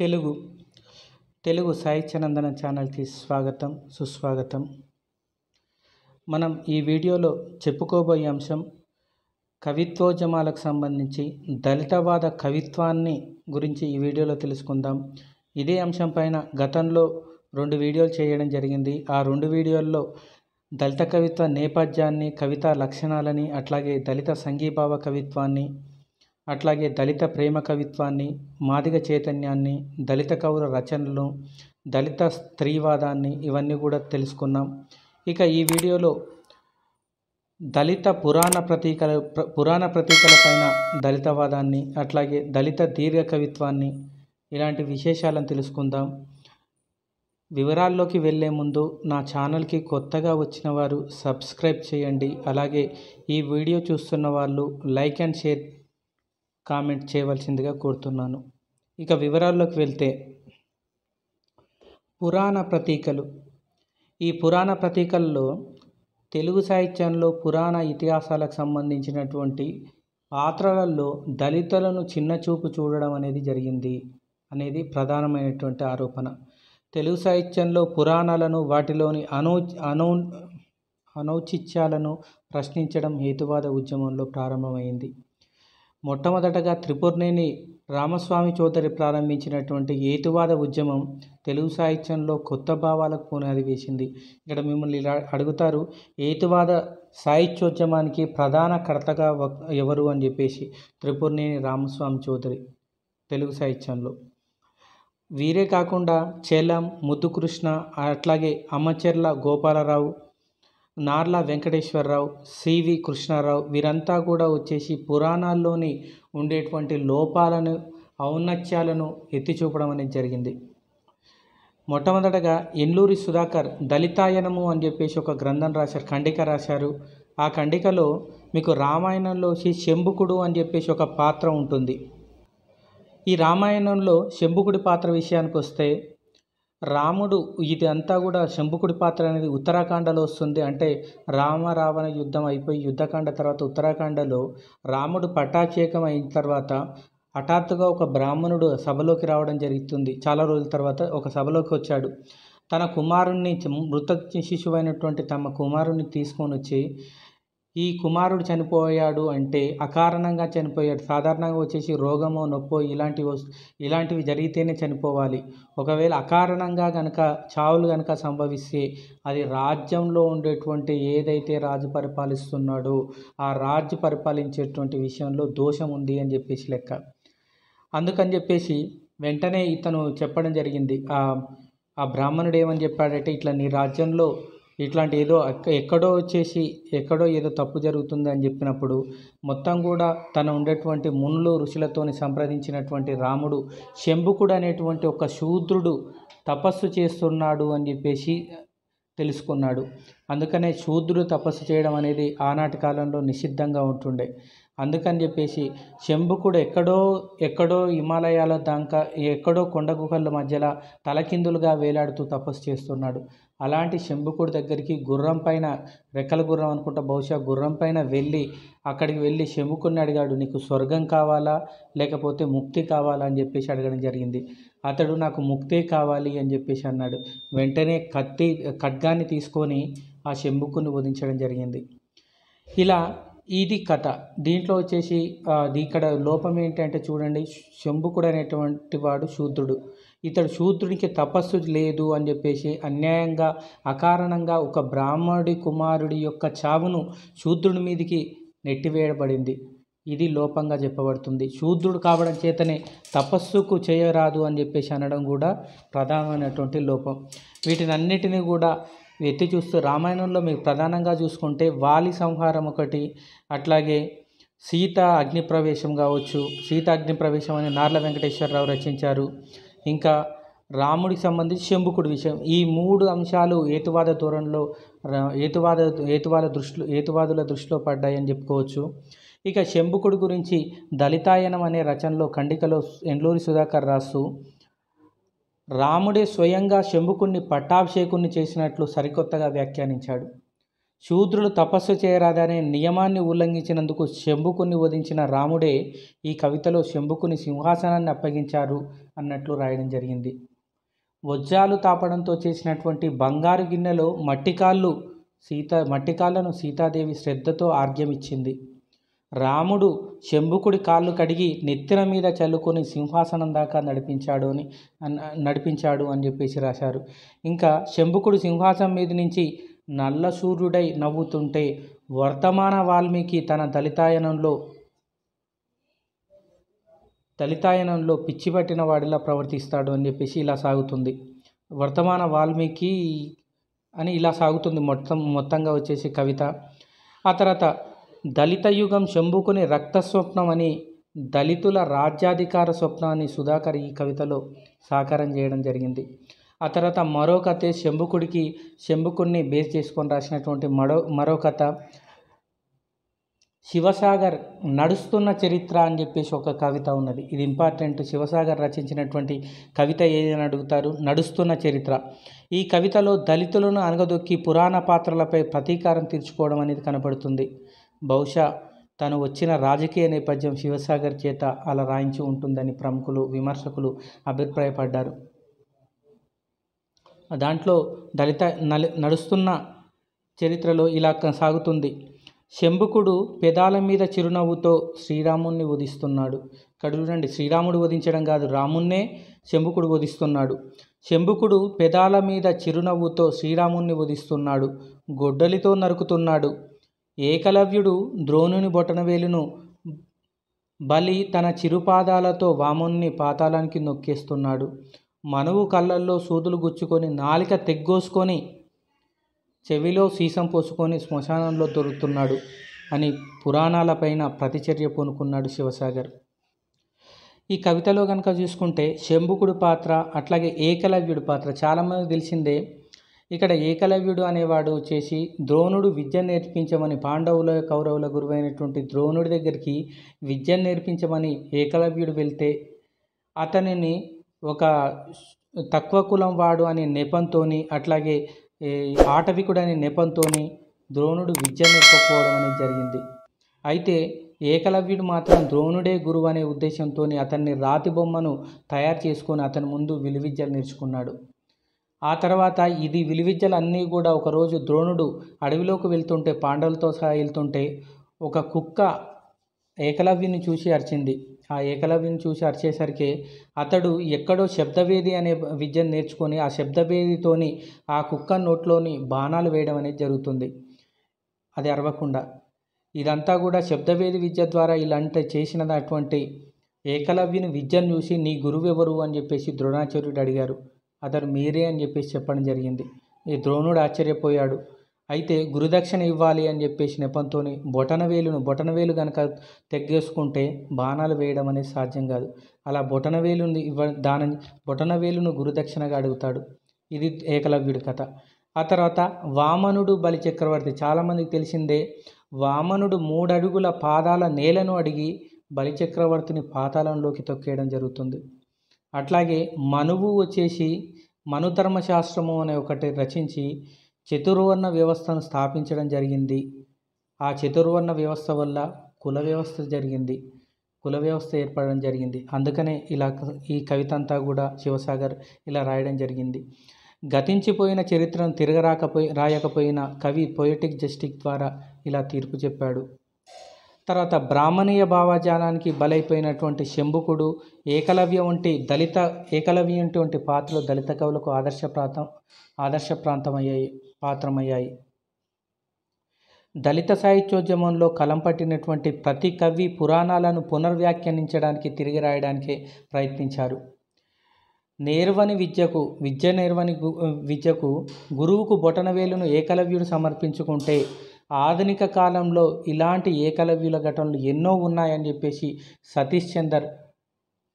తెలుగు తెలుగు సాహిత్యనందన ఛానల్కి స్వాగతం సుస్వాగతం మనం ఈ వీడియోలో చెప్పుకోబోయే అంశం కవిత్వోద్యమాలకు సంబంధించి దళితవాద కవిత్వాన్ని గురించి ఈ వీడియోలో తెలుసుకుందాం ఇదే అంశం పైన గతంలో రెండు వీడియోలు చేయడం జరిగింది ఆ రెండు వీడియోల్లో దళిత కవిత్వ నేపథ్యాన్ని కవితా లక్షణాలని అట్లాగే దళిత సంఘీభావ కవిత్వాన్ని అట్లాగే దళిత ప్రేమ కవిత్వాన్ని మాదిగ చైతన్యాన్ని దళిత కవుల రచనలు దళిత స్త్రీవాదాన్ని ఇవన్నీ కూడా తెలుసుకున్నాం ఇక ఈ వీడియోలో దళిత పురాణ ప్రతీకల పురాణ ప్రతీకలపైన దళితవాదాన్ని అట్లాగే దళిత దీర్ఘ కవిత్వాన్ని ఇలాంటి విశేషాలను తెలుసుకుందాం వివరాల్లోకి వెళ్ళే ముందు నా ఛానల్కి కొత్తగా వచ్చిన వారు సబ్స్క్రైబ్ చేయండి అలాగే ఈ వీడియో చూస్తున్న వాళ్ళు లైక్ అండ్ షేర్ కామెంట్ చేయవలసిందిగా కోరుతున్నాను ఇక వివరాల్లోకి వెళ్తే పురాణ ప్రతీకలు ఈ పురాణ ప్రతీకల్లో తెలుగు సాహిత్యంలో పురాణ ఇతిహాసాలకు సంబంధించినటువంటి పాత్రలలో దళితులను చిన్నచూపు చూడడం అనేది జరిగింది అనేది ప్రధానమైనటువంటి ఆరోపణ తెలుగు సాహిత్యంలో పురాణాలను వాటిలోని అనౌ అనౌ అనౌచిత్యాలను ప్రశ్నించడం హేతువాద ఉద్యమంలో ప్రారంభమైంది మొట్టమొదటగా త్రిపుర్నేని రామస్వామి చౌదరి ప్రారంభించినటువంటి ఏతువాద ఉద్యమం తెలుగు సాహిత్యంలో కొత్త భావాలకు పునాది వేసింది ఇక్కడ మిమ్మల్ని ఇలా అడుగుతారు ఏతువాద సాహిత్యోద్యమానికి ప్రధాన కర్తగా ఎవరు అని చెప్పేసి త్రిపుర్నేని రామస్వామి చౌదరి తెలుగు సాహిత్యంలో వీరే కాకుండా చేలం ముద్దుకృష్ణ అట్లాగే అమ్మచెర్ల గోపాలరావు నార్ల వెంకటేశ్వరరావు సివి కృష్ణారావు వీరంతా కూడా వచ్చేసి పురాణాల్లోని ఉండేటువంటి లోపాలను ఔన్నత్యాలను ఎత్తి చూపడం అనేది జరిగింది మొట్టమొదటగా ఎల్లూరి సుధాకర్ దళితాయనము అని చెప్పేసి ఒక గ్రంథం రాశారు ఖండిక రాశారు ఆ ఖండికలో మీకు రామాయణంలో శ్రీ శంభుకుడు అని చెప్పేసి ఒక పాత్ర ఉంటుంది ఈ రామాయణంలో శంభుకుడి పాత్ర విషయానికి వస్తే రాముడు ఇదంతా కూడా శంభుకుడి పాత్ర అనేది ఉత్తరాఖండలో వస్తుంది అంటే రామ రావణ యుద్ధం అయిపోయి యుద్ధకాండ తర్వాత ఉత్తరాఖండలో రాముడు పట్టాచేకం అయిన తర్వాత హఠాత్తుగా ఒక బ్రాహ్మణుడు సభలోకి రావడం జరుగుతుంది చాలా రోజుల తర్వాత ఒక సభలోకి వచ్చాడు తన కుమారుణ్ణి మృత అయినటువంటి తమ కుమారుణ్ణి తీసుకొని వచ్చి ఈ కుమారుడు చనిపోయాడు అంటే అకారణంగా చనిపోయాడు సాధారణంగా వచ్చేసి రోగమో నొప్పో ఇలాంటి ఇలాంటివి జరిగితేనే చనిపోవాలి ఒకవేళ అకారణంగా కనుక చావులు కనుక సంభవిస్తే అది రాజ్యంలో ఉండేటువంటి ఏదైతే రాజు పరిపాలిస్తున్నాడో ఆ రాజు పరిపాలించేటువంటి విషయంలో దోషం ఉంది అని చెప్పేసి లెక్క అందుకని చెప్పేసి వెంటనే ఇతను చెప్పడం జరిగింది ఆ బ్రాహ్మణుడు ఏమని చెప్పాడంటే ఇట్లా నీ రాజ్యంలో ఇట్లాంటి ఏదో ఎక్కడో వచ్చేసి ఎక్కడో ఏదో తప్పు జరుగుతుంది అని చెప్పినప్పుడు మొత్తం కూడా తన ఉండేటువంటి మునులు ఋషులతోని సంప్రదించినటువంటి రాముడు శంభుకుడు అనేటువంటి ఒక శూద్రుడు తపస్సు చేస్తున్నాడు అని చెప్పేసి తెలుసుకున్నాడు అందుకనే శూద్రుడు తపస్సు చేయడం అనేది ఆనాటి కాలంలో నిషిద్ధంగా ఉంటుండే అందుకని చెప్పేసి శంభుకుడు ఎక్కడో ఎక్కడో హిమాలయాల దాకా ఎక్కడో కొండ గుహల మధ్యలో తలకిందులుగా వేలాడుతూ తపస్సు చేస్తున్నాడు అలాంటి శంభుకుడి దగ్గరికి గుర్రం పైన రెక్కల గుర్రం అనుకుంటా బహుశా గుర్రం పైన వెళ్ళి అక్కడికి వెళ్ళి శంభుకుడిని అడిగాడు నీకు స్వర్గం కావాలా లేకపోతే ముక్తి కావాలా అని చెప్పేసి అడగడం జరిగింది అతడు నాకు ముక్తే కావాలి అని చెప్పేసి అన్నాడు వెంటనే కత్తి ఖడ్గాన్ని తీసుకొని ఆ శంభుకుని వధించడం జరిగింది ఇలా ఇది కథ దీంట్లో వచ్చేసి ఇక్కడ లోపం ఏంటంటే చూడండి శంభుకుడు అనేటువంటి వాడు శూద్రుడు ఇతడు శూద్రుడికి తపస్సు లేదు అని చెప్పేసి అన్యాయంగా అకారణంగా ఒక బ్రాహ్మడి కుమారుడి యొక్క చావును శూద్రుని మీదికి నెట్టివేయబడింది ఇది లోపంగా చెప్పబడుతుంది శూద్రుడు కావడం చేతనే తపస్సుకు చేయరాదు అని చెప్పేసి అనడం కూడా ప్రధానమైనటువంటి లోపం వీటినన్నిటినీ కూడా ఎత్తి చూస్తే రామాయణంలో మీరు ప్రధానంగా చూసుకుంటే వాలి సంహారం ఒకటి అట్లాగే సీత అగ్నిప్రవేశం కావచ్చు సీత అగ్నిప్రవేశం అని నార్ల వెంకటేశ్వరరావు రచించారు ఇంకా రాముడికి సంబంధించి శంభుకుడి విషయం ఈ మూడు అంశాలు ఏతువాద ధోరణిలో ఏతువాద ఏతువాద దృష్టిలో ఏతువాదుల దృష్టిలో పడ్డాయని చెప్పుకోవచ్చు ఇక శంభుకుడి గురించి దళితాయనం అనే రచనలో ఖండికలో ఎండ్లూరి సుధాకర్ రాసు రాముడే స్వయంగా శంభుకుణ్ణి పట్టాభిషేకుణ్ణి చేసినట్లు సరికొత్తగా వ్యాఖ్యానించాడు శూద్రులు తపస్సు చేయరాదనే నియమాన్ని ఉల్లంఘించినందుకు శంభుకుని వధించిన రాముడే ఈ కవితలో శంభుకుని సింహాసనాన్ని అప్పగించారు అన్నట్లు రాయడం జరిగింది వజ్రాలు తాపడంతో చేసినటువంటి బంగారు గిన్నెలో మట్టికాళ్ళు సీత మట్టికాళ్లను సీతాదేవి శ్రద్ధతో ఆర్గ్యమిచ్చింది రాముడు శంభుకుడి కాళ్ళు కడిగి నెత్తిన మీద చల్లుకొని సింహాసనం దాకా నడిపించాడు అని నడిపించాడు అని చెప్పేసి రాశారు ఇంకా శంభుకుడు సింహాసనం మీద నుంచి నల్ల సూర్యుడై నవ్వుతుంటే వర్తమాన వాల్మీకి తన దళితాయనంలో దళితాయనంలో పిచ్చిపట్టిన వాడిలా ప్రవర్తిస్తాడు అని చెప్పేసి ఇలా సాగుతుంది వర్తమాన వాల్మీకి అని ఇలా సాగుతుంది మొత్తం మొత్తంగా వచ్చేసి కవిత ఆ తర్వాత దళిత యుగం శంభుకుని రక్త అని దళితుల రాజ్యాధికార స్వప్నాన్ని సుధాకర్ ఈ కవితలో సాకారం చేయడం జరిగింది ఆ తర్వాత మరో కథ శంభుకుడికి శంభుకుడిని బేస్ చేసుకొని రాసినటువంటి మరో మరో కథ శివసాగర్ నడుస్తున్న చరిత్ర అని చెప్పేసి ఒక కవిత ఉన్నది ఇది ఇంపార్టెంట్ శివసాగర్ రచించినటువంటి కవిత ఏదని అడుగుతారు నడుస్తున్న చరిత్ర ఈ కవితలో దళితులను అనగదొక్కి పురాణ పాత్రలపై ప్రతీకారం తీర్చుకోవడం అనేది కనపడుతుంది బహుశా తను వచ్చిన రాజకీయ నేపథ్యం శివసాగర్ చేత అలా రాయించి ఉంటుందని ప్రముఖులు విమర్శకులు అభిప్రాయపడ్డారు దాంట్లో దళిత నడుస్తున్న చరిత్రలో ఇలా సాగుతుంది శంభుకుడు పెదాల మీద చిరునవ్వుతో శ్రీరాముణ్ణి వధిస్తున్నాడు ఇక్కడ చూడండి శ్రీరాముడు వధించడం కాదు రాముణ్ణే శంభుకుడు వధిస్తున్నాడు శంభుకుడు పెదాల మీద చిరునవ్వుతో శ్రీరాముణ్ణి వధిస్తున్నాడు గొడ్డలితో నరుకుతున్నాడు ఏకలవ్యుడు ద్రోణుని బొటనవేలును బలి తన చిరుపాదాలతో వాముని పాతాళానికి నొక్కేస్తున్నాడు మనువు కళ్ళల్లో సూదులు గుచ్చుకొని నాలిక తెగ్గోసుకొని చెవిలో సీసం పోసుకొని శ్మశానంలో దొరుకుతున్నాడు అని పురాణాలపైన ప్రతిచర్య పూనుకున్నాడు శివసాగర్ ఈ కవితలో కనుక చూసుకుంటే శంభుకుడి పాత్ర అట్లాగే ఏకలవ్యుడి పాత్ర చాలామంది తెలిసిందే ఇక్కడ ఏకలవ్యుడు అనేవాడు వచ్చేసి ద్రోణుడు విద్య నేర్పించమని పాండవుల కౌరవుల గురువైనటువంటి ద్రోణుడి దగ్గరికి విద్య నేర్పించమని ఏకలవ్యుడు వెళ్తే అతనిని ఒక తక్కువ కులం వాడు అనే నెపంతో అట్లాగే ఆటవికుడు అనే నెపంతో ద్రోణుడు విద్య నేర్పకపోవడం అనేది జరిగింది అయితే ఏకలవ్యుడు మాత్రం ద్రోణుడే గురువు అనే ఉద్దేశంతో అతన్ని రాతి బొమ్మను తయారు చేసుకొని అతని ముందు విలువిద్యలు నేర్చుకున్నాడు ఆ తర్వాత ఇది విలువిద్యలన్నీ కూడా ఒకరోజు ద్రోణుడు అడవిలోకి వెళ్తుంటే పాండవులతో సహా వెళ్తుంటే ఒక కుక్క ఏకలవ్యుని చూసి అరిచింది ఆ ఏకలవ్యుని చూసి అరిచేసరికి అతడు ఎక్కడో శబ్దవేది అనే విద్యను నేర్చుకొని ఆ శబ్దవేదితోని ఆ కుక్క నోట్లోని బాణాలు వేయడం అనేది జరుగుతుంది అది అరవకుండా ఇదంతా కూడా శబ్దవేది విద్య ద్వారా ఇలాంటి చేసినటువంటి ఏకలవ్యుని విద్యను చూసి నీ గురువు ఎవరు అని చెప్పేసి ద్రోణాచార్యుడు అడిగారు అతడు మీరే అని చెప్పేసి చెప్పడం జరిగింది ఈ ద్రోణుడు ఆశ్చర్యపోయాడు అయితే గురుదక్షిణ ఇవ్వాలి అని చెప్పేసి నెపంతోని బొటనవేలును బొటనవేలు కనుక తెగ్గేసుకుంటే బాణాలు వేయడం అనేది సాధ్యం కాదు అలా బొటనవేలుని ఇవ్వ బొటన బొటనవేలును గురుదక్షిణగా అడుగుతాడు ఇది ఏకలవ్యుడి కథ ఆ తర్వాత వామనుడు బలి చక్రవర్తి చాలామందికి తెలిసిందే వామనుడు మూడడుగుల పాదాల నేలను అడిగి బలి చక్రవర్తిని పాతాళంలోకి తొక్కేయడం జరుగుతుంది అట్లాగే మనువు వచ్చేసి మనుధర్మశాస్త్రము అనే ఒకటి రచించి చతుర్వర్ణ వ్యవస్థను స్థాపించడం జరిగింది ఆ చతుర్వర్ణ వ్యవస్థ వల్ల కుల వ్యవస్థ జరిగింది కుల వ్యవస్థ ఏర్పడడం జరిగింది అందుకనే ఇలా ఈ కవిత అంతా కూడా శివసాగర్ ఇలా రాయడం జరిగింది గతించిపోయిన చరిత్రను తిరగరాకపోయి రాయకపోయిన కవి పొయటిక్ జస్టిక్ ద్వారా ఇలా తీర్పు చెప్పాడు తర్వాత బ్రాహ్మణీయ భావజాలానికి బలైపోయినటువంటి శంభుకుడు ఏకలవ్యం వంటి దళిత ఏకలవ్య వంటి పాత్రలు దళిత కవులకు ఆదర్శ ప్రాంతం ఆదర్శ ప్రాంతమయ్యాయి పాత్రమయ్యాయి దళిత సాహిత్యోద్యమంలో కలం పట్టినటువంటి ప్రతి కవి పురాణాలను పునర్వ్యాఖ్యానించడానికి తిరిగి రాయడానికి ప్రయత్నించారు నేర్వని విద్యకు విద్య నేర్వని విద్యకు గురువుకు బొటనవేలును ఏకలవ్యుడు సమర్పించుకుంటే ఆధునిక కాలంలో ఇలాంటి ఏకలవ్యుల ఘటనలు ఎన్నో ఉన్నాయని చెప్పేసి సతీష్ చందర్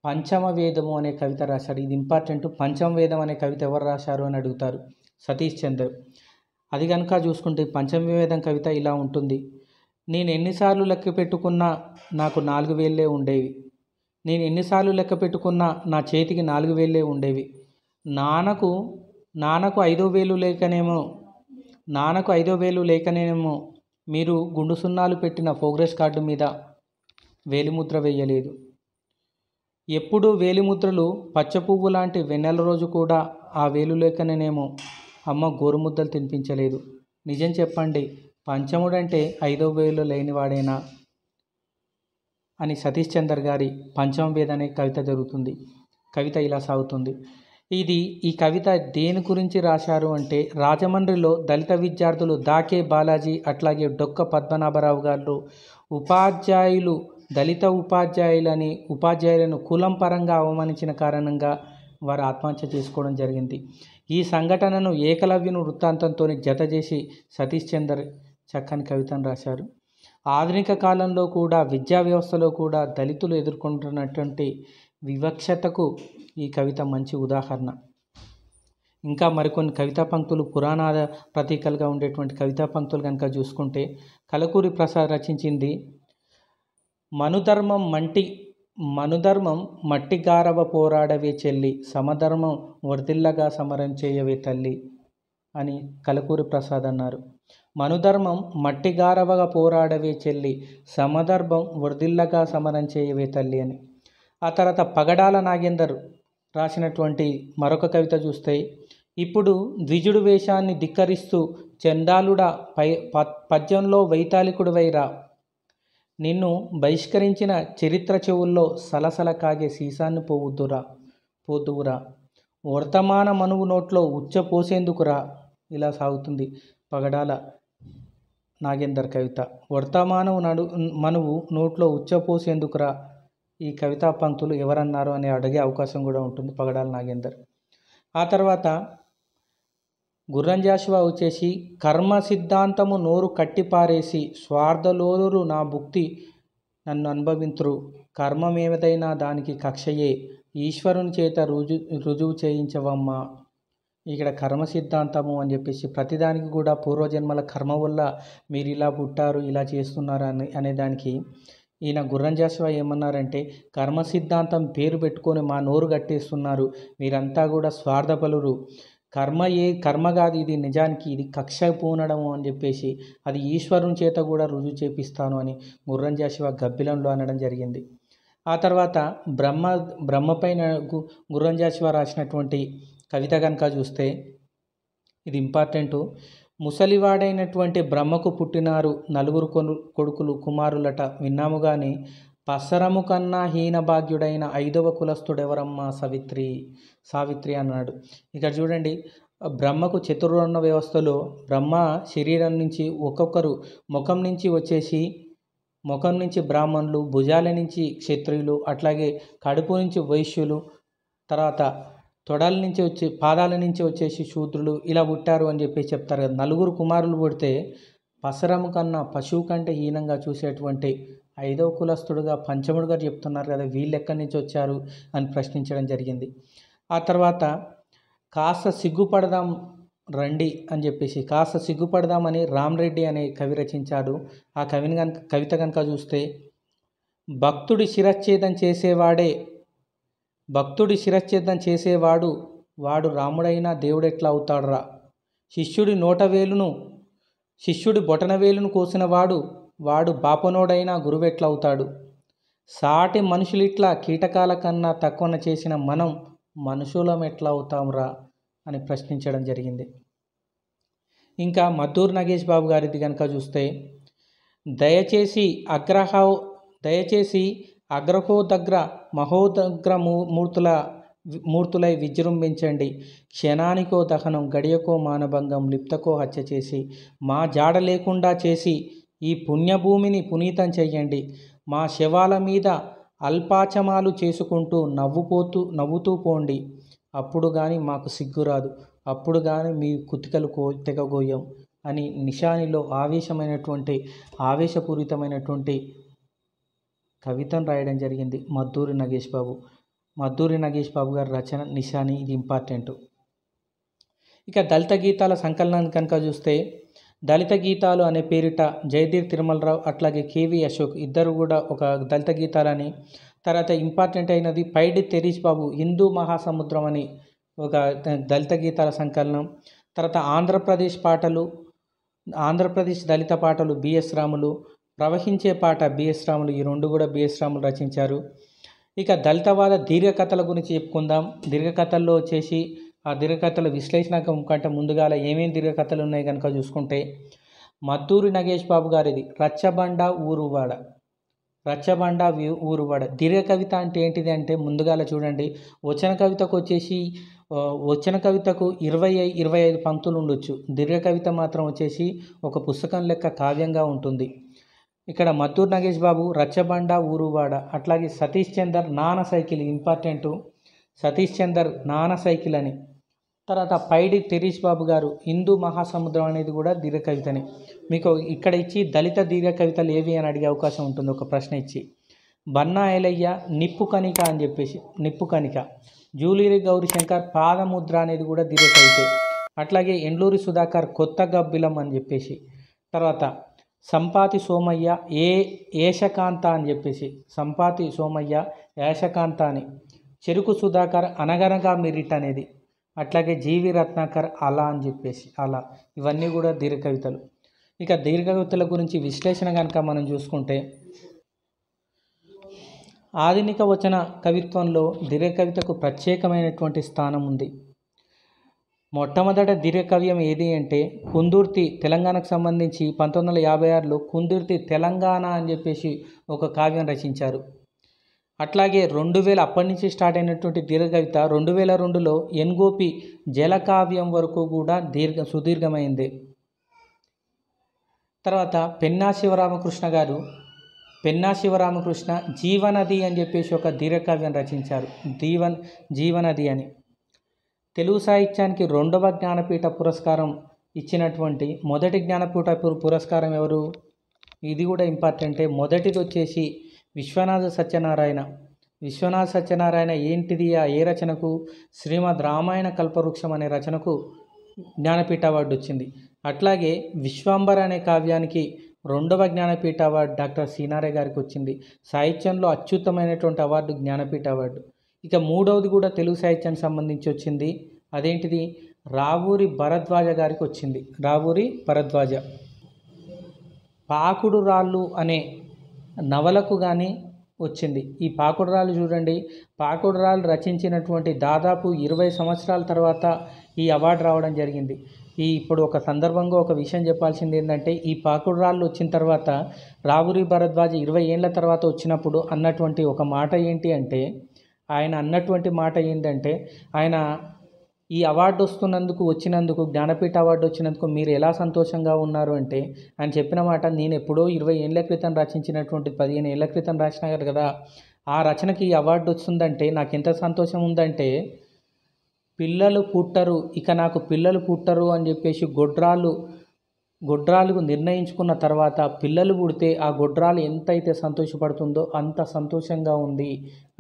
పంచమ వేదము అనే కవిత రాశాడు ఇది ఇంపార్టెంట్ పంచమ వేదం అనే కవిత ఎవరు రాశారు అని అడుగుతారు సతీష్ చందర్ అది కనుక చూసుకుంటే పంచమ వేదం కవిత ఇలా ఉంటుంది నేను ఎన్నిసార్లు లెక్క పెట్టుకున్నా నాకు నాలుగు వేలే ఉండేవి నేను ఎన్నిసార్లు లెక్క పెట్టుకున్నా నా చేతికి నాలుగు వేలే ఉండేవి నాన్నకు నాన్నకు ఐదో వేలు లేకనేమో నాన్నకు ఐదో వేలు లేకనేమో మీరు గుండు సున్నాలు పెట్టిన ప్రోగ్రెస్ కార్డు మీద వేలిముద్ర వేయలేదు ఎప్పుడు వేలిముద్రలు పచ్చ పువ్వు లాంటి వెన్నెల రోజు కూడా ఆ వేలు లేకనేమో అమ్మ గోరుముద్దలు తినిపించలేదు నిజం చెప్పండి పంచముడంటే ఐదో వేలు లేనివాడేనా అని సతీష్ చందర్ గారి పంచమ వేదనే కవిత జరుగుతుంది కవిత ఇలా సాగుతుంది ఇది ఈ కవిత దేని గురించి రాశారు అంటే రాజమండ్రిలో దళిత విద్యార్థులు దాకే బాలాజీ అట్లాగే డొక్క పద్మనాభరావు గారు ఉపాధ్యాయులు దళిత ఉపాధ్యాయులని ఉపాధ్యాయులను కులం పరంగా అవమానించిన కారణంగా వారు ఆత్మహత్య చేసుకోవడం జరిగింది ఈ సంఘటనను ఏకలవ్యను వృత్తాంతంతో జతచేసి సతీష్ చందర్ చక్కని కవితను రాశారు ఆధునిక కాలంలో కూడా విద్యా వ్యవస్థలో కూడా దళితులు ఎదుర్కొంటున్నటువంటి వివక్షతకు ఈ కవిత మంచి ఉదాహరణ ఇంకా మరికొన్ని కవితా పంక్తులు పురాణాల ప్రతీకలుగా ఉండేటువంటి కవితా పంక్తులు కనుక చూసుకుంటే కలకూరి ప్రసాద్ రచించింది మనుధర్మం మంటి మనుధర్మం మట్టి గారవ పోరాడవే చెల్లి సమధర్మం వర్దిల్లగా సమరం చేయవే తల్లి అని కలకూరి ప్రసాద్ అన్నారు మనుధర్మం మట్టి గారవగా పోరాడవే చెల్లి సమధర్మం వర్దిల్లగా సమరం చేయవే తల్లి అని ఆ తర్వాత పగడాల నాగేందర్ రాసినటువంటి మరొక కవిత చూస్తే ఇప్పుడు ద్విజుడు వేషాన్ని ధిక్కరిస్తూ చందాలుడ పై ప పద్యంలో వైరా నిన్ను బహిష్కరించిన చరిత్ర చెవుల్లో సలసల కాగే సీసాన్ని పోవుద్దురా పోతువురా వర్తమాన మనువు నోట్లో ఉచ్చ పోసేందుకురా ఇలా సాగుతుంది పగడాల నాగేందర్ కవిత వర్తమానం నడు మనువు నోట్లో ఉచ్చ పోసేందుకురా ఈ కవితా పంతులు ఎవరన్నారు అని అడిగే అవకాశం కూడా ఉంటుంది పగడాల నాగేందర్ ఆ తర్వాత గుర్రం వచ్చేసి కర్మ సిద్ధాంతము నోరు కట్టిపారేసి స్వార్థలోరు నా భుక్తి నన్ను అనుభవింతురు కర్మమేమదైనా దానికి కక్షయే ఈశ్వరుని చేత రుజు రుజువు చేయించవమ్మా ఇక్కడ కర్మ సిద్ధాంతము అని చెప్పేసి ప్రతిదానికి కూడా పూర్వజన్మల కర్మ వల్ల మీరు ఇలా పుట్టారు ఇలా చేస్తున్నారు అని అనే దానికి ఈయన గుర్రంజాసువా ఏమన్నారంటే కర్మ సిద్ధాంతం పేరు పెట్టుకొని మా నోరు కట్టేస్తున్నారు మీరంతా కూడా స్వార్థపలురు కర్మ ఏ కర్మ కాదు ఇది నిజానికి ఇది కక్ష పూనడము అని చెప్పేసి అది ఈశ్వరుని చేత కూడా రుజువు చేపిస్తాను అని గుర్రం గబ్బిలంలో అనడం జరిగింది ఆ తర్వాత బ్రహ్మ బ్రహ్మపైన గుర్రం రాసినటువంటి కవిత కనుక చూస్తే ఇది ఇంపార్టెంటు ముసలివాడైనటువంటి బ్రహ్మకు పుట్టినారు నలుగురు కొను కొడుకులు కుమారులట విన్నాముగాని పసరము కన్నా హీనభాగ్యుడైన ఐదవ కులస్థుడెవరమ్మా సవిత్రి సావిత్రి అన్నాడు ఇక్కడ చూడండి బ్రహ్మకు చతుర్వర్ణ వ్యవస్థలో బ్రహ్మ శరీరం నుంచి ఒక్కొక్కరు ముఖం నుంచి వచ్చేసి ముఖం నుంచి బ్రాహ్మణులు భుజాల నుంచి క్షత్రియులు అట్లాగే కడుపు నుంచి వైశ్యులు తర్వాత తొడాల నుంచి వచ్చే పాదాల నుంచి వచ్చేసి శూద్రులు ఇలా పుట్టారు అని చెప్పేసి చెప్తారు కదా నలుగురు కుమారులు పుడితే పసరము కన్నా పశువు కంటే హీనంగా చూసేటువంటి ఐదవ కులస్తుడుగా పంచముడు గారు చెప్తున్నారు కదా వీళ్ళు ఎక్కడి నుంచి వచ్చారు అని ప్రశ్నించడం జరిగింది ఆ తర్వాత కాస్త సిగ్గుపడదాం రండి అని చెప్పేసి కాస్త సిగ్గుపడదామని రామరెడ్డి అనే కవి రచించాడు ఆ కవిని కనుక కవిత కనుక చూస్తే భక్తుడి శిరచ్ఛేదం చేసేవాడే భక్తుడి శిరఛేదం చేసేవాడు వాడు రాముడైనా దేవుడెట్లా అవుతాడురా శిష్యుడి నోటవేలును శిష్యుడి బొటనవేలును కోసినవాడు వాడు బాపనోడైనా గురువెట్లా అవుతాడు సాటి మనుషులిట్లా కీటకాల కన్నా తక్కువన చేసిన మనం మనుషులం ఎట్లా అవుతాంరా అని ప్రశ్నించడం జరిగింది ఇంకా మద్దూర్ నగేష్ బాబు గారిది కనుక చూస్తే దయచేసి అగ్రహ దయచేసి అగ్రహోదగ్ర మహోదగ్ర మూర్తుల మూర్తులై విజృంభించండి క్షణానికో దహనం గడియకో మానభంగం లిప్తకో హత్య చేసి మా జాడ లేకుండా చేసి ఈ పుణ్యభూమిని పునీతం చెయ్యండి మా శవాల మీద అల్పాచమాలు చేసుకుంటూ నవ్వుపోతూ నవ్వుతూ పోండి అప్పుడు కానీ మాకు సిగ్గురాదు అప్పుడు కానీ మీ కుతికలు కో తెగగోయం అని నిషానిలో ఆవేశమైనటువంటి ఆవేశపూరితమైనటువంటి కవితం రాయడం జరిగింది మద్దూరి నగేష్ బాబు మద్దూరి నగేష్ బాబు గారి రచన నిశాని ఇది ఇంపార్టెంట్ ఇక దళిత గీతాల సంకలనాన్ని కనుక చూస్తే దళిత గీతాలు అనే పేరిట జయధీర్ తిరుమలరావు అట్లాగే కేవీ అశోక్ ఇద్దరు కూడా ఒక దళిత గీతాలని తర్వాత ఇంపార్టెంట్ అయినది పైడి తెరీష్ బాబు హిందూ మహాసముద్రం అని ఒక దళిత గీతాల సంకలనం తర్వాత ఆంధ్రప్రదేశ్ పాటలు ఆంధ్రప్రదేశ్ దళిత పాటలు బిఎస్ రాములు ప్రవహించే పాట బిఎస్ రాములు ఈ రెండు కూడా బిఎస్ రాములు రచించారు ఇక దళితవాద దీర్ఘకథల గురించి చెప్పుకుందాం దీర్ఘకథల్లో వచ్చేసి ఆ దీర్ఘకథల విశ్లేషణ కంటే ముందుగాల ఏమేమి దీర్ఘకథలు ఉన్నాయి కనుక చూసుకుంటే మద్దూరి నగేష్ బాబు గారిది రచ్చబండ ఊరువాడ రచ్చబండ ఊరువాడ దీర్ఘ కవిత అంటే ఏంటిది అంటే ముందుగాల చూడండి వచన కవితకు వచ్చేసి వచన కవితకు ఇరవై ఇరవై ఐదు పంక్తులు ఉండొచ్చు దీర్ఘ కవిత మాత్రం వచ్చేసి ఒక పుస్తకం లెక్క కావ్యంగా ఉంటుంది ఇక్కడ మత్తూర్ నగేష్ బాబు రచ్చబండ ఊరువాడ అట్లాగే సతీష్ చందర్ నాన సైకిల్ ఇంపార్టెంటు సతీష్ చందర్ నాన సైకిల్ అని తర్వాత పైడి తెరీష్ బాబు గారు హిందూ మహాసముద్రం అనేది కూడా దీర్ఘకవితనే మీకు ఇక్కడ ఇచ్చి దళిత దీర్ఘకవితలు ఏవి అని అడిగే అవకాశం ఉంటుంది ఒక ప్రశ్న ఇచ్చి బన్నా ఎలయ్య నిప్పు కనిక అని చెప్పేసి నిప్పు కనిక జూలీరి గౌరీ శంకర్ పాదముద్ర అనేది కూడా దీర్ఘకవితే అట్లాగే ఎండ్లూరి సుధాకర్ కొత్త గబ్బిలం అని చెప్పేసి తర్వాత సంపాతి సోమయ్య ఏ ఏషకాంత అని చెప్పేసి సంపాతి సోమయ్య ఏషకాంత అని చెరుకు సుధాకర్ అనగనగా మెరిట్ అనేది అట్లాగే జీవి రత్నాకర్ అలా అని చెప్పేసి అలా ఇవన్నీ కూడా దీర్ఘకవితలు ఇక దీర్ఘకవితల గురించి విశ్లేషణ కనుక మనం చూసుకుంటే ఆధునిక వచన కవిత్వంలో దీర్ఘకవితకు ప్రత్యేకమైనటువంటి స్థానం ఉంది మొట్టమొదట దీర్ఘకవ్యం ఏది అంటే కుందుర్తి తెలంగాణకు సంబంధించి పంతొమ్మిది వందల యాభై ఆరులో కుందుర్తి తెలంగాణ అని చెప్పేసి ఒక కావ్యం రచించారు అట్లాగే రెండు వేల అప్పటి నుంచి స్టార్ట్ అయినటువంటి దీర్ఘకవిత రెండు వేల రెండులో ఎన్గోపి జలకావ్యం వరకు కూడా దీర్ఘ సుదీర్ఘమైంది తర్వాత పెన్నా శివరామకృష్ణ గారు పెన్నా శివరామకృష్ణ జీవనది అని చెప్పేసి ఒక దీర్ఘకావ్యం రచించారు దీవన్ జీవనది అని తెలుగు సాహిత్యానికి రెండవ జ్ఞానపీఠ పురస్కారం ఇచ్చినటువంటి మొదటి జ్ఞానపీఠ పురస్కారం ఎవరు ఇది కూడా ఇంపార్టెంటే మొదటిది వచ్చేసి విశ్వనాథ సత్యనారాయణ విశ్వనాథ సత్యనారాయణ ఏంటిది ఆ ఏ రచనకు శ్రీమద్ రామాయణ కల్పవృక్షం అనే రచనకు జ్ఞానపీఠ అవార్డు వచ్చింది అట్లాగే విశ్వాంబర్ అనే కావ్యానికి రెండవ జ్ఞానపీఠ అవార్డు డాక్టర్ సీనారే గారికి వచ్చింది సాహిత్యంలో అత్యుత్తమైనటువంటి అవార్డు జ్ఞానపీఠ అవార్డు ఇక మూడవది కూడా తెలుగు సాహిత్యానికి సంబంధించి వచ్చింది అదేంటిది రావూరి భరద్వాజ గారికి వచ్చింది రావూరి భరద్వాజ పాకుడు రాళ్ళు అనే నవలకు కానీ వచ్చింది ఈ పాకుడు రాళ్ళు చూడండి పాకుడు రాళ్ళు రచించినటువంటి దాదాపు ఇరవై సంవత్సరాల తర్వాత ఈ అవార్డు రావడం జరిగింది ఈ ఇప్పుడు ఒక సందర్భంగా ఒక విషయం చెప్పాల్సింది ఏంటంటే ఈ పాకుడు రాళ్ళు వచ్చిన తర్వాత రావురి భరద్వాజ ఇరవై ఏళ్ళ తర్వాత వచ్చినప్పుడు అన్నటువంటి ఒక మాట ఏంటి అంటే ఆయన అన్నటువంటి మాట ఏంటంటే ఆయన ఈ అవార్డు వస్తున్నందుకు వచ్చినందుకు జ్ఞానపీఠ అవార్డు వచ్చినందుకు మీరు ఎలా సంతోషంగా ఉన్నారు అంటే ఆయన చెప్పిన మాట నేను ఎప్పుడో ఇరవై ఏళ్ళ క్రితం రచించినటువంటి పదిహేను ఏళ్ళ క్రితం రాసిన కదా ఆ రచనకి ఈ అవార్డు వస్తుందంటే నాకు ఎంత సంతోషం ఉందంటే పిల్లలు పుట్టరు ఇక నాకు పిల్లలు పుట్టరు అని చెప్పేసి గొడ్రాలు గొడ్రాలు నిర్ణయించుకున్న తర్వాత పిల్లలు పుడితే ఆ గుడ్రాలు ఎంతైతే సంతోషపడుతుందో అంత సంతోషంగా ఉంది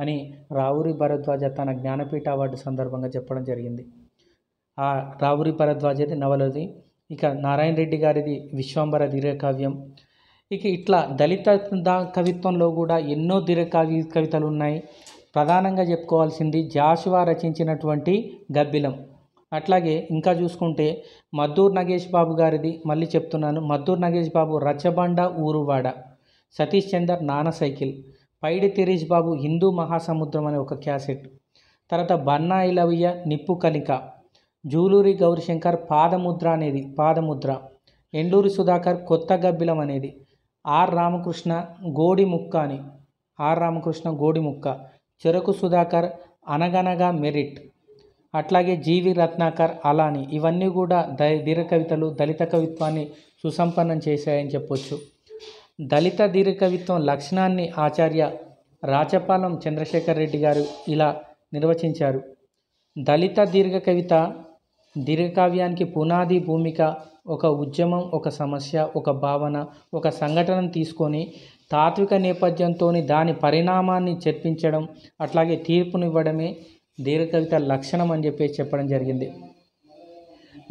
అని రావురి భరద్వాజ తన జ్ఞానపీఠ అవార్డు సందర్భంగా చెప్పడం జరిగింది ఆ రావురి భరద్వాజది నవలది ఇక నారాయణ రెడ్డి గారిది విశ్వాంబర దీర్ఘకావ్యం ఇక ఇట్లా దళిత కవిత్వంలో కూడా ఎన్నో దీర్ఘకావ్య కవితలు ఉన్నాయి ప్రధానంగా చెప్పుకోవాల్సింది జాషువా రచించినటువంటి గబ్బిలం అట్లాగే ఇంకా చూసుకుంటే మద్దూర్ నగేష్ బాబు గారిది మళ్ళీ చెప్తున్నాను మద్దూర్ నగేష్ బాబు రచ్చబండ ఊరువాడ సతీష్ చందర్ నాన సైకిల్ పైడి తిరీష్ బాబు హిందూ మహాసముద్రం అనే ఒక క్యాసెట్ తర్వాత బన్నా ఇలవయ్య నిప్పు కలిక జూలూరి గౌరీశంకర్ పాదముద్ర అనేది పాదముద్ర ఎండూరి సుధాకర్ కొత్త గబ్బిలం అనేది ఆర్ రామకృష్ణ గోడి ముక్క అని ఆర్ రామకృష్ణ గోడి ముక్క చెరకు సుధాకర్ అనగనగా మెరిట్ అట్లాగే జీవి రత్నాకర్ అలాని ఇవన్నీ కూడా ద దీర్ఘ కవితలు దళిత కవిత్వాన్ని సుసంపన్నం చేశాయని చెప్పొచ్చు దళిత దీర్ఘ కవిత్వం లక్షణాన్ని ఆచార్య రాచపాలెం చంద్రశేఖర్ రెడ్డి గారు ఇలా నిర్వచించారు దళిత దీర్ఘ కవిత దీర్ఘకావ్యానికి పునాది భూమిక ఒక ఉద్యమం ఒక సమస్య ఒక భావన ఒక సంఘటనను తీసుకొని తాత్విక నేపథ్యంతో దాని పరిణామాన్ని చర్చించడం అట్లాగే తీర్పునివ్వడమే దీర్ఘకవిత లక్షణం అని చెప్పేసి చెప్పడం జరిగింది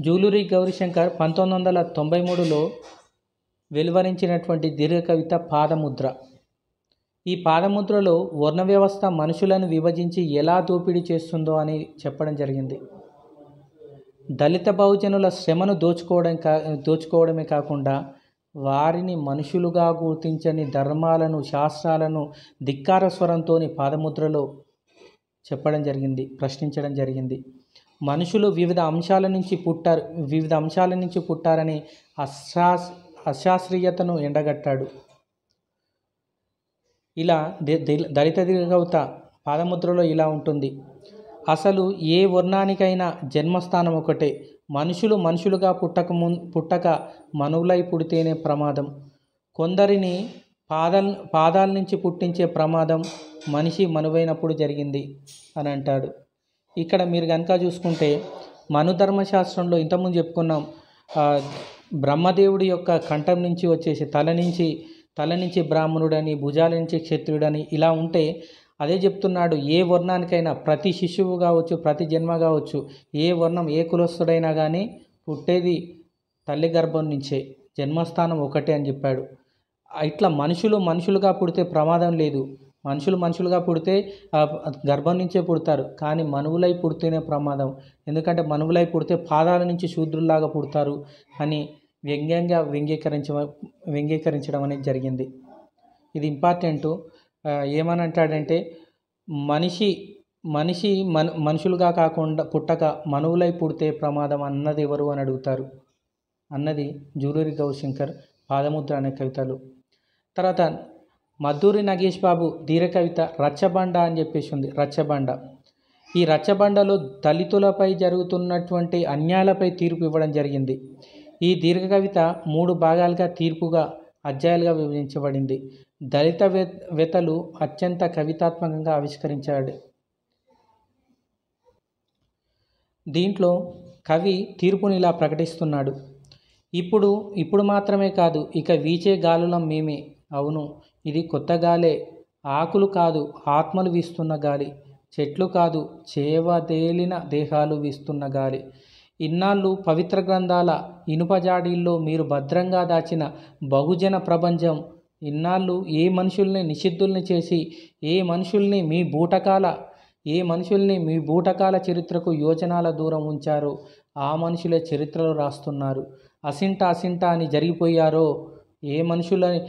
జూలూరి గౌరీశంకర్ పంతొమ్మిది వందల తొంభై మూడులో వెలువరించినటువంటి దీర్ఘకవిత పాదముద్ర ఈ పాదముద్రలో వర్ణ వ్యవస్థ మనుషులను విభజించి ఎలా దోపిడీ చేస్తుందో అని చెప్పడం జరిగింది దళిత బహుజనుల శ్రమను దోచుకోవడం కా దోచుకోవడమే కాకుండా వారిని మనుషులుగా గుర్తించని ధర్మాలను శాస్త్రాలను ధిక్కార స్వరంతోని పాదముద్రలో చెప్పడం జరిగింది ప్రశ్నించడం జరిగింది మనుషులు వివిధ అంశాల నుంచి పుట్టారు వివిధ అంశాల నుంచి పుట్టారని అశాస్ అశాస్త్రీయతను ఎండగట్టాడు ఇలా దళిత దిగవుత పాదముద్రలో ఇలా ఉంటుంది అసలు ఏ వర్ణానికైనా జన్మస్థానం ఒకటే మనుషులు మనుషులుగా పుట్టక ము పుట్టక మనువులై పుడితేనే ప్రమాదం కొందరిని పాదల్ పాదాల నుంచి పుట్టించే ప్రమాదం మనిషి మనువైనప్పుడు జరిగింది అని అంటాడు ఇక్కడ మీరు కనుక చూసుకుంటే మనుధర్మశాస్త్రంలో ఇంతకుముందు చెప్పుకున్నాం బ్రహ్మదేవుడి యొక్క కంఠం నుంచి వచ్చేసి తల నుంచి తల నుంచి బ్రాహ్మణుడని భుజాల నుంచి క్షత్రియుడని ఇలా ఉంటే అదే చెప్తున్నాడు ఏ వర్ణానికైనా ప్రతి శిశువు కావచ్చు ప్రతి జన్మ కావచ్చు ఏ వర్ణం ఏ కులస్తుడైనా కానీ పుట్టేది తల్లి గర్భం నుంచే జన్మస్థానం ఒకటే అని చెప్పాడు ఇట్లా మనుషులు మనుషులుగా పుడితే ప్రమాదం లేదు మనుషులు మనుషులుగా పుడితే గర్భం నుంచే పుడతారు కానీ మనువులై పుడితేనే ప్రమాదం ఎందుకంటే మనువులై పుడితే పాదాల నుంచి శూద్రుల్లాగా పుడతారు అని వ్యంగ్యంగా వ్యంగీకరించ వ్యంగీకరించడం అనేది జరిగింది ఇది ఇంపార్టెంట్ ఏమని అంటాడంటే మనిషి మనిషి మన మనుషులుగా కాకుండా పుట్టక మనువులై పుడితే ప్రమాదం అన్నది ఎవరు అని అడుగుతారు అన్నది జూలూరి గౌశంకర్ పాదముద్ర అనే కవితలు తర్వాత మద్దూరి నగేష్ బాబు ధీరకవిత రచ్చబండ అని చెప్పేసి ఉంది రచ్చబండ ఈ రచ్చబండలో దళితులపై జరుగుతున్నటువంటి అన్యాయాలపై తీర్పు ఇవ్వడం జరిగింది ఈ దీర్ఘ కవిత మూడు భాగాలుగా తీర్పుగా అధ్యాయాలుగా విభజించబడింది దళిత వేతలు అత్యంత కవితాత్మకంగా ఆవిష్కరించాడు దీంట్లో కవి తీర్పుని ఇలా ప్రకటిస్తున్నాడు ఇప్పుడు ఇప్పుడు మాత్రమే కాదు ఇక వీచే గాలులం మేమే అవును ఇది కొత్త గాలే ఆకులు కాదు ఆత్మలు వీస్తున్న గాలి చెట్లు కాదు చేవదేలిన దేహాలు వీస్తున్న గాలి ఇన్నాళ్ళు పవిత్ర గ్రంథాల ఇనుపజాడీల్లో మీరు భద్రంగా దాచిన బహుజన ప్రపంచం ఇన్నాళ్ళు ఏ మనుషుల్ని నిషిద్ధుల్ని చేసి ఏ మనుషుల్ని మీ బూటకాల ఏ మనుషుల్ని మీ బూటకాల చరిత్రకు యోచనాల దూరం ఉంచారో ఆ మనుషులే చరిత్రలు రాస్తున్నారు అసింట అసింటా అని జరిగిపోయారో ఏ మనుషులని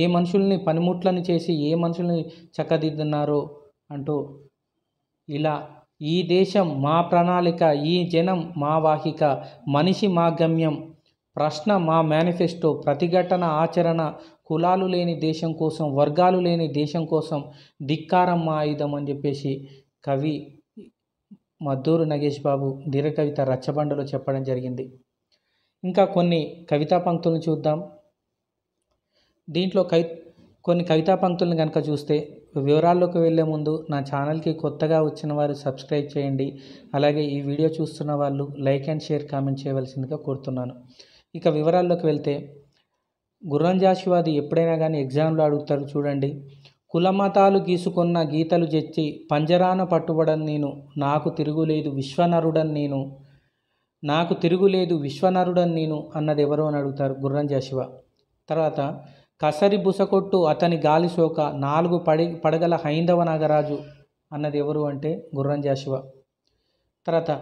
ఏ మనుషుల్ని పనిముట్లని చేసి ఏ మనుషుల్ని చక్కదిద్దున్నారో అంటూ ఇలా ఈ దేశం మా ప్రణాళిక ఈ జనం మా వాహిక మనిషి మా గమ్యం ప్రశ్న మా మేనిఫెస్టో ప్రతిఘటన ఆచరణ కులాలు లేని దేశం కోసం వర్గాలు లేని దేశం కోసం ధిక్కారం మా ఆయుధం అని చెప్పేసి కవి మద్దూరు నగేష్ బాబు కవిత రచ్చబండలో చెప్పడం జరిగింది ఇంకా కొన్ని కవితా పంక్తులను చూద్దాం దీంట్లో కై కొన్ని కవితా పంక్తులను కనుక చూస్తే వివరాల్లోకి వెళ్ళే ముందు నా ఛానల్కి కొత్తగా వచ్చిన వారు సబ్స్క్రైబ్ చేయండి అలాగే ఈ వీడియో చూస్తున్న వాళ్ళు లైక్ అండ్ షేర్ కామెంట్ చేయవలసిందిగా కోరుతున్నాను ఇక వివరాల్లోకి వెళ్తే గుర్రం ఎప్పుడైనా కానీ ఎగ్జామ్లో అడుగుతారు చూడండి కులమతాలు గీసుకున్న గీతలు జెచ్చి పంజరాన పట్టుబడని నేను నాకు తిరుగులేదు విశ్వనరుడని నేను నాకు తిరుగులేదు విశ్వనరుడని నేను అన్నది ఎవరు అని అడుగుతారు గుర్రంజాశివ తర్వాత కసరి బుసకొట్టు అతని గాలి సోక నాలుగు పడి పడగల హైందవ నాగరాజు అన్నది ఎవరు అంటే గుర్రంజాశివ తర్వాత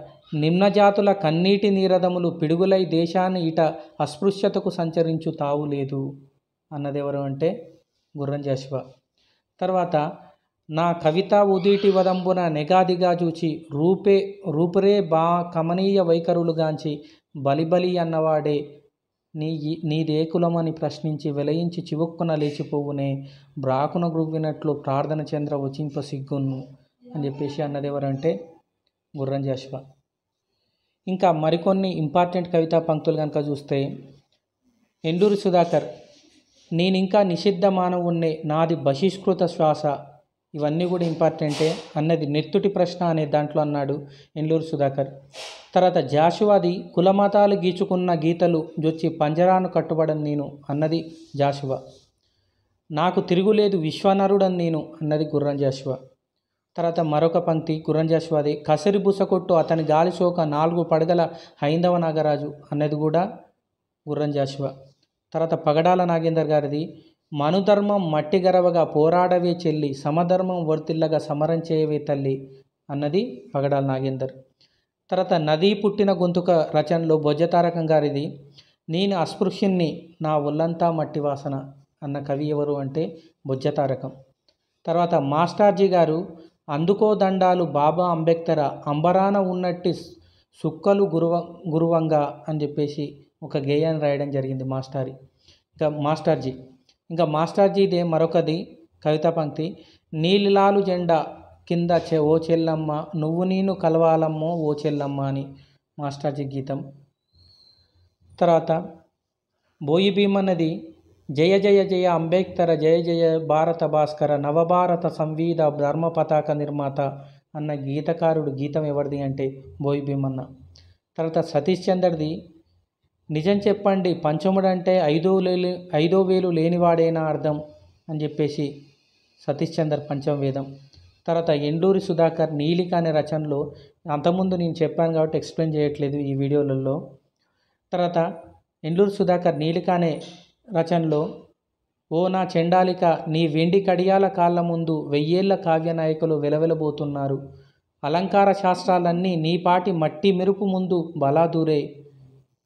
నిమ్నజాతుల కన్నీటి నీరదములు పిడుగులై దేశాన్ని ఇట అస్పృశ్యతకు సంచరించు తావు లేదు అన్నది ఎవరు అంటే గుర్రంజాశివ తర్వాత నా కవిత ఉదీటి వదంబున నెగాదిగా చూచి రూపే రూపురే బా కమనీయ వైఖరులుగాంచి బలిబలి అన్నవాడే నీ నీదే కులమని ప్రశ్నించి వెలయించి చివుక్కున లేచిపోవునే బ్రాకున గ్రువ్వినట్లు ప్రార్థన చంద్ర వచింప సిగ్గును అని చెప్పేసి అన్నది ఎవరంటే గుర్రం ఇంకా మరికొన్ని ఇంపార్టెంట్ కవితా పంక్తులు కనుక చూస్తే ఎండూరి సుధాకర్ నేనింకా నిషిద్ధ మానవుణ్ణే నాది బహిష్కృత శ్వాస ఇవన్నీ కూడా ఇంపార్టెంటే అన్నది నెత్తుటి ప్రశ్న అనే దాంట్లో అన్నాడు ఎండూరు సుధాకర్ తర్వాత జాషువాది కులమతాలు గీచుకున్న గీతలు జొచ్చి పంజరాను కట్టుబడని నేను అన్నది జాషువా నాకు తిరుగులేదు విశ్వనరుడని నేను అన్నది గుర్రం జాషువా తర్వాత మరొక పంక్తి గుర్రం జాషువాది కసరి బుసకొట్టు అతని గాలి శోక నాలుగు పడగల హైందవ నాగరాజు అన్నది కూడా గుర్రం జాషువా తర్వాత పగడాల నాగేందర్ గారిది మనుధర్మం మట్టిగరవగా పోరాడవే చెల్లి సమధర్మం వర్తిల్లగా సమరం చేయవే తల్లి అన్నది పగడాల నాగేందర్ తర్వాత నది పుట్టిన గొంతుక రచనలో బొజ్జతారకం గారిది నేను అస్పృశ్యుణ్ణి నా ఒళ్ళంతా మట్టి వాసన అన్న కవి ఎవరు అంటే బొజ్జతారకం తర్వాత మాస్టార్జీ గారు అందుకో దండాలు బాబా అంబేద్కర్ అంబరాన ఉన్నట్టి సుక్కలు గురువ గురువంగా అని చెప్పేసి ఒక గేయాన్ని రాయడం జరిగింది మాస్టారి ఇంకా మాస్టార్జీ ఇంకా మాస్టర్జీదే మరొకది కవిత పంక్తి నీలిలాలు జెండా కింద చె ఓ చెల్లమ్మ నువ్వు నేను కలవాలమ్మో ఓ చెల్లమ్మ అని మాస్టర్జీ గీతం తర్వాత బోయి భీమన్నది జయ జయ జయ అంబేద్కర్ జయ జయ భారత భాస్కర నవభారత సంవీద ధర్మ పతాక నిర్మాత అన్న గీతకారుడు గీతం ఎవరిది అంటే బోయి భీమన్న తర్వాత సతీష్ చంద్రది నిజం చెప్పండి పంచముడు అంటే ఐదో లేని ఐదో వేలు లేనివాడేనా అర్థం అని చెప్పేసి సతీష్ చంద్ర పంచమవేదం తర్వాత ఎండూరి సుధాకర్ నీలిక అనే రచనలో అంతకుముందు నేను చెప్పాను కాబట్టి ఎక్స్ప్లెయిన్ చేయట్లేదు ఈ వీడియోలలో తర్వాత ఎండూరి సుధాకర్ నీలిక అనే రచనలో ఓ నా చెండాలిక నీ వెండి కడియాల కాళ్ళ ముందు వెయ్యేళ్ల కావ్య నాయకులు వెలవెలబోతున్నారు అలంకార శాస్త్రాలన్నీ నీపాటి మట్టి మెరుపు ముందు బలాదూరే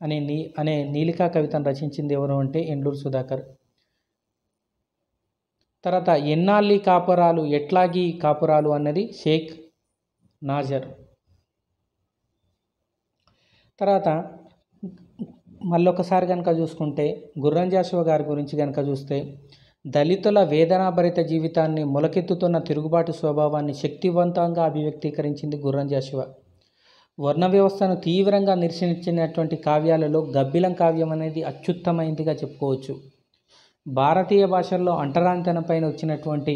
అనే నీ అనే నీలికా కవితను రచించింది ఎవరు అంటే ఎండూరు సుధాకర్ తర్వాత ఎన్నాళ్ళి కాపురాలు ఎట్లాగి కాపురాలు అన్నది షేక్ నాజర్ తర్వాత మళ్ళొకసారి కనుక చూసుకుంటే గుర్రం జాషువ గారి గురించి కనుక చూస్తే దళితుల వేదనాభరిత జీవితాన్ని మొలకెత్తుతున్న తిరుగుబాటు స్వభావాన్ని శక్తివంతంగా అభివ్యక్తీకరించింది గుర్రం వర్ణ వ్యవస్థను తీవ్రంగా నిరసించినటువంటి కావ్యాలలో గబ్బిలం కావ్యం అనేది అత్యుత్తమైందిగా చెప్పుకోవచ్చు భారతీయ భాషల్లో అంటరాంతనపైన వచ్చినటువంటి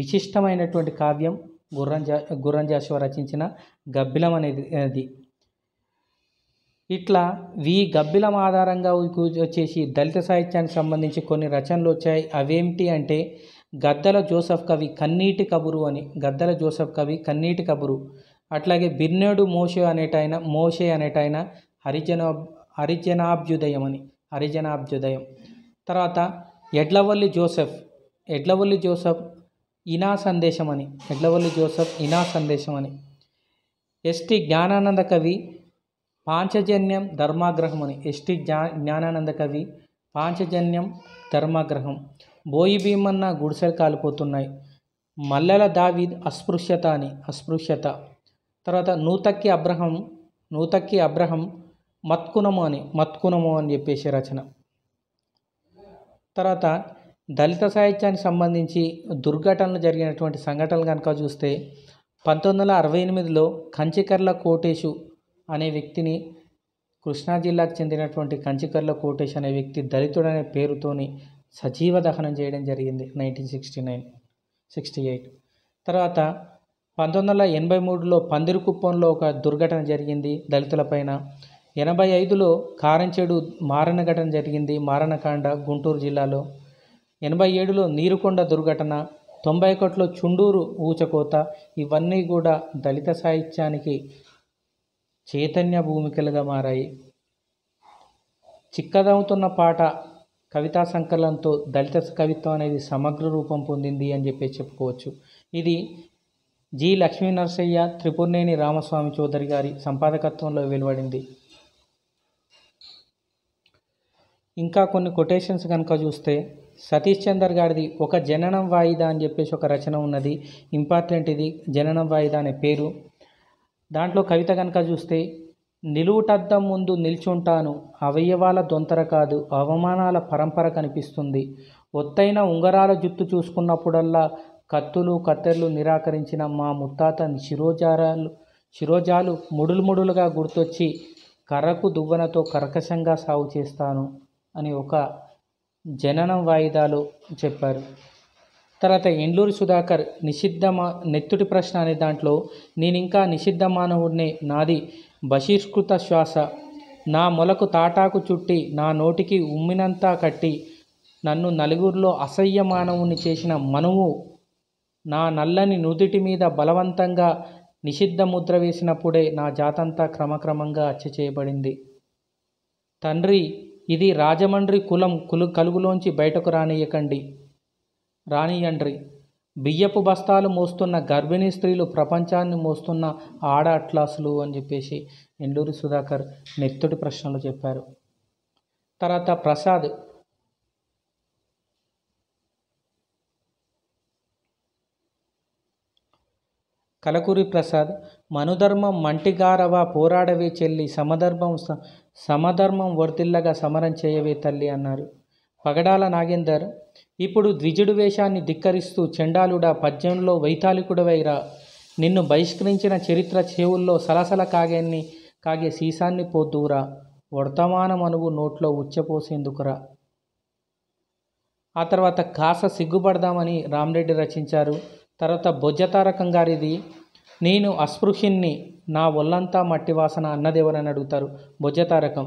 విశిష్టమైనటువంటి కావ్యం గుర్రంజా గుర్రంజాశివ రచించిన గబ్బిలం అనేది అది ఇట్లా వి గబ్బిలం ఆధారంగా వచ్చేసి దళిత సాహిత్యానికి సంబంధించి కొన్ని రచనలు వచ్చాయి అవేమిటి అంటే గద్దల జోసఫ్ కవి కన్నీటి కబురు అని గద్దల జోసఫ్ కవి కన్నీటి కబురు అట్లాగే బిర్నేడు మోషే అనేటైన మోషే అనేటైన హరిజన హరిజనాభ్యుదయం అని హరిజనాభ్యుదయం తర్వాత ఎడ్లవల్లి జోసెఫ్ ఎడ్లవల్లి జోసెఫ్ ఇనా సందేశం అని ఎడ్లవల్లి జోసెఫ్ ఇనా సందేశం అని ఎస్టి జ్ఞానానంద కవి పాంచజన్యం ధర్మాగ్రహం అని ఎస్టి జ్ఞా జ్ఞానానంద కవి పాంచజన్యం ధర్మాగ్రహం బోయి భీమన్న గుడిసెలు కాలిపోతున్నాయి మల్లెల దావీద్ అస్పృశ్యత అని అస్పృశ్యత తర్వాత నూతక్కి అబ్రహం నూతక్కి అబ్రహం మత్కునము అని మత్కునము అని చెప్పేసి రచన తర్వాత దళిత సాహిత్యానికి సంబంధించి దుర్ఘటనలు జరిగినటువంటి సంఘటనలు కనుక చూస్తే పంతొమ్మిది వందల అరవై ఎనిమిదిలో కంచికర్ల కోటేశు అనే వ్యక్తిని కృష్ణా జిల్లాకు చెందినటువంటి కంచికర్ల కోటేశ్ అనే వ్యక్తి దళితుడు అనే పేరుతోని సజీవ దహనం చేయడం జరిగింది nineteen sixty nine sixty eight తర్వాత పంతొమ్మిది వందల ఎనభై మూడులో కుప్పంలో ఒక దుర్ఘటన జరిగింది దళితులపైన ఎనభై ఐదులో కారంచేడు మారణ ఘటన జరిగింది మారణకాండ గుంటూరు జిల్లాలో ఎనభై ఏడులో నీరుకొండ దుర్ఘటన తొంభై ఒకటిలో చుండూరు ఊచకోత ఇవన్నీ కూడా దళిత సాహిత్యానికి చైతన్య భూమికలుగా మారాయి చిక్కదవుతున్న పాట కవితా సంకలనంతో దళిత కవిత్వం అనేది సమగ్ర రూపం పొందింది అని చెప్పి చెప్పుకోవచ్చు ఇది జి లక్ష్మీ నరసయ్య త్రిపుర్నేని రామస్వామి చౌదరి గారి సంపాదకత్వంలో వెలువడింది ఇంకా కొన్ని కొటేషన్స్ కనుక చూస్తే సతీష్ చందర్ గారిది ఒక జననం వాయిదా అని చెప్పేసి ఒక రచన ఉన్నది ఇంపార్టెంట్ ఇది జననం వాయిదా అనే పేరు దాంట్లో కవిత కనుక చూస్తే నిలువుటద్దం ముందు నిల్చుంటాను అవయవాల దొంతర కాదు అవమానాల పరంపర కనిపిస్తుంది ఒత్తైన ఉంగరాల జుత్తు చూసుకున్నప్పుడల్లా కత్తులు కత్తెర్లు నిరాకరించిన మా ముత్తాత శిరోజారాలు శిరోజాలు ముడులు ముడులుగా గుర్తొచ్చి కర్రకు దువ్వనతో కర్కశంగా సాగు చేస్తాను అని ఒక జననం వాయిదాలు చెప్పారు తర్వాత ఎండూరి సుధాకర్ నిషిద్ధమా నెత్తుటి ప్రశ్న అనే దాంట్లో నేనింకా నిషిద్ధ మానవుడినే నాది బహిష్కృత శ్వాస నా మొలకు తాటాకు చుట్టి నా నోటికి ఉమ్మినంతా కట్టి నన్ను నలుగురిలో అసహ్య మానవుని చేసిన మనువు నా నల్లని నుదుటి మీద బలవంతంగా నిషిద్ధ ముద్ర వేసినప్పుడే నా జాతంతా క్రమక్రమంగా హత్య చేయబడింది తండ్రి ఇది రాజమండ్రి కులం కులు కలుగులోంచి బయటకు రానియకండి రానియండ్రి బియ్యపు బస్తాలు మోస్తున్న గర్భిణీ స్త్రీలు ప్రపంచాన్ని మోస్తున్న ఆడ అట్లాసులు అని చెప్పేసి ఎండూరి సుధాకర్ నెత్తుడి ప్రశ్నలు చెప్పారు తర్వాత ప్రసాద్ కలకూరి ప్రసాద్ మనుధర్మం మంటిగారవ పోరాడవే చెల్లి సమధర్మం సమధర్మం వర్తిల్లగా సమరం చేయవే తల్లి అన్నారు పగడాల నాగేందర్ ఇప్పుడు ద్విజుడు వేషాన్ని ధిక్కరిస్తూ చెండాలుడా పద్యంలో వైతాళికుడవైరా నిన్ను బహిష్కరించిన చరిత్ర చెవుల్లో సలసల కాగేన్ని కాగే సీసాన్ని పోద్దురా వర్తమానం అనువు నోట్లో ఉచ్చపోసేందుకురా ఆ తర్వాత కాస సిగ్గుపడదామని రామ్రెడ్డి రచించారు తర్వాత భుజతారకం గారిది నేను అస్పృశ్యుణ్ణి నా ఒళ్ళంతా మట్టి వాసన అన్నదేవరని అడుగుతారు భుజతారకం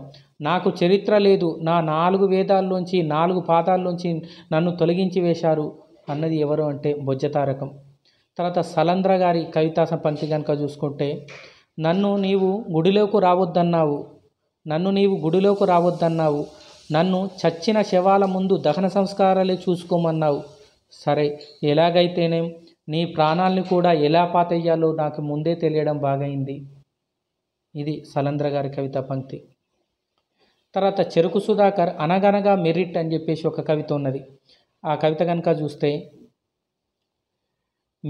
నాకు చరిత్ర లేదు నా నాలుగు వేదాల్లోంచి నాలుగు పాదాల్లోంచి నన్ను తొలగించి వేశారు అన్నది ఎవరు అంటే భుజతారకం తర్వాత సలంద్ర గారి కవితాస పంక్తి కనుక చూసుకుంటే నన్ను నీవు గుడిలోకి రావద్దన్నావు నన్ను నీవు గుడిలోకి రావద్దన్నావు నన్ను చచ్చిన శవాల ముందు దహన సంస్కారాలే చూసుకోమన్నావు సరే ఎలాగైతేనేం నీ ప్రాణాలను కూడా ఎలా పాతయ్యాలో నాకు ముందే తెలియడం బాగైంది ఇది సలంద్ర గారి కవిత పంక్తి తర్వాత చెరుకు సుధాకర్ అనగనగా మెరిట్ అని చెప్పేసి ఒక కవిత ఉన్నది ఆ కవిత కనుక చూస్తే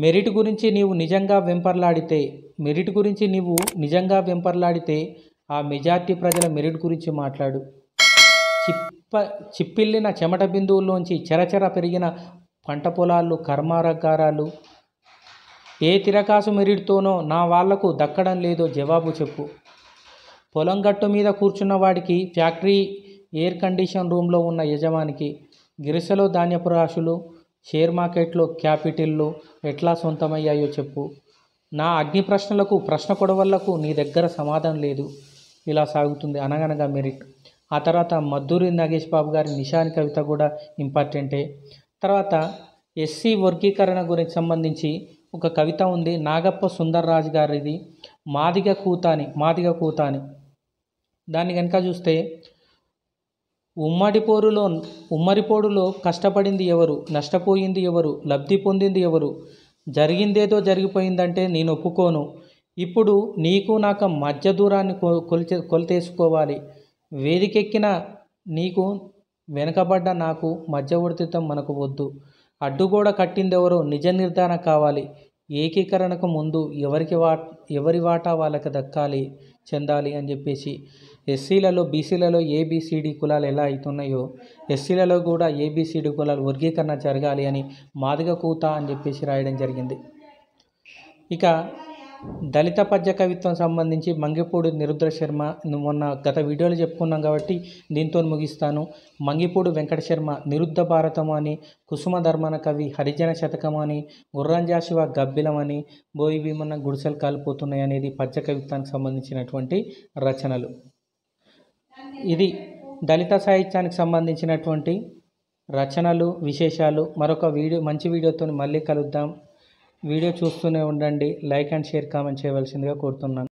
మెరిట్ గురించి నీవు నిజంగా వెంపర్లాడితే మెరిట్ గురించి నీవు నిజంగా వెంపర్లాడితే ఆ మెజార్టీ ప్రజల మెరిట్ గురించి మాట్లాడు చిప్ప చిప్పిల్లిన చెమట బిందువుల్లోంచి చెరచెర పెరిగిన పంట పొలాలు కర్మారకారాలు ఏ తిరకాసు మెరిడితోనో నా వాళ్లకు దక్కడం లేదో జవాబు చెప్పు పొలం గట్టు మీద కూర్చున్న వాడికి ఫ్యాక్టరీ ఎయిర్ కండిషన్ రూమ్లో ఉన్న యజమానికి గిరిసెలో ధాన్యపు రాశులు షేర్ మార్కెట్లో క్యాపిటల్లు ఎట్లా సొంతమయ్యాయో చెప్పు నా అగ్ని ప్రశ్నలకు ప్రశ్న కొడవళ్లకు నీ దగ్గర సమాధానం లేదు ఇలా సాగుతుంది అనగనగా మెరిట్ ఆ తర్వాత మద్దూరి నాగేష్ బాబు గారి నిషాని కవిత కూడా ఇంపార్టెంటే తర్వాత ఎస్సీ వర్గీకరణ గురించి సంబంధించి ఒక కవిత ఉంది నాగప్ప సుందర్రాజు గారిది మాదిగ కూతాని మాదిగ కూతాని దాన్ని కనుక చూస్తే ఉమ్మడిపోరులో ఉమ్మడిపోరులో కష్టపడింది ఎవరు నష్టపోయింది ఎవరు లబ్ధి పొందింది ఎవరు జరిగిందేదో జరిగిపోయిందంటే నేను ఒప్పుకోను ఇప్పుడు నీకు నాకు మధ్య దూరాన్ని కొలిచే కొలితేసుకోవాలి వేదికెక్కిన నీకు వెనుకబడ్డ నాకు మధ్యవర్తిత్వం మనకు వద్దు అడ్డుగోడ కట్టిందెవరో నిజ నిర్ధారణ కావాలి ఏకీకరణకు ముందు ఎవరికి వా ఎవరి వాటా వాళ్ళకి దక్కాలి చెందాలి అని చెప్పేసి ఎస్సీలలో బీసీలలో ఏబిసిడి కులాలు ఎలా అవుతున్నాయో ఎస్సీలలో కూడా ఏబిసిడి కులాలు వర్గీకరణ జరగాలి అని మాదిగ కూత అని చెప్పేసి రాయడం జరిగింది ఇక దళిత పద్య కవిత్వం సంబంధించి మంగిపూడి నిరుద్ర శర్మ మొన్న గత వీడియోలో చెప్పుకున్నాం కాబట్టి దీంతో ముగిస్తాను మంగిపూడి వెంకట శర్మ నిరుద్ధ భారతం అని కుసుమ ధర్మన కవి హరిజన శతకం అని గుర్రంజాశివ గబ్బిలం అని బోయి భీమన్న గుడిసెలు కాలిపోతున్నాయి అనేది పద్య కవిత్వానికి సంబంధించినటువంటి రచనలు ఇది దళిత సాహిత్యానికి సంబంధించినటువంటి రచనలు విశేషాలు మరొక వీడియో మంచి వీడియోతో మళ్ళీ కలుద్దాం వీడియో చూస్తూనే ఉండండి లైక్ అండ్ షేర్ కామెంట్ చేయవలసిందిగా కోరుతున్నాను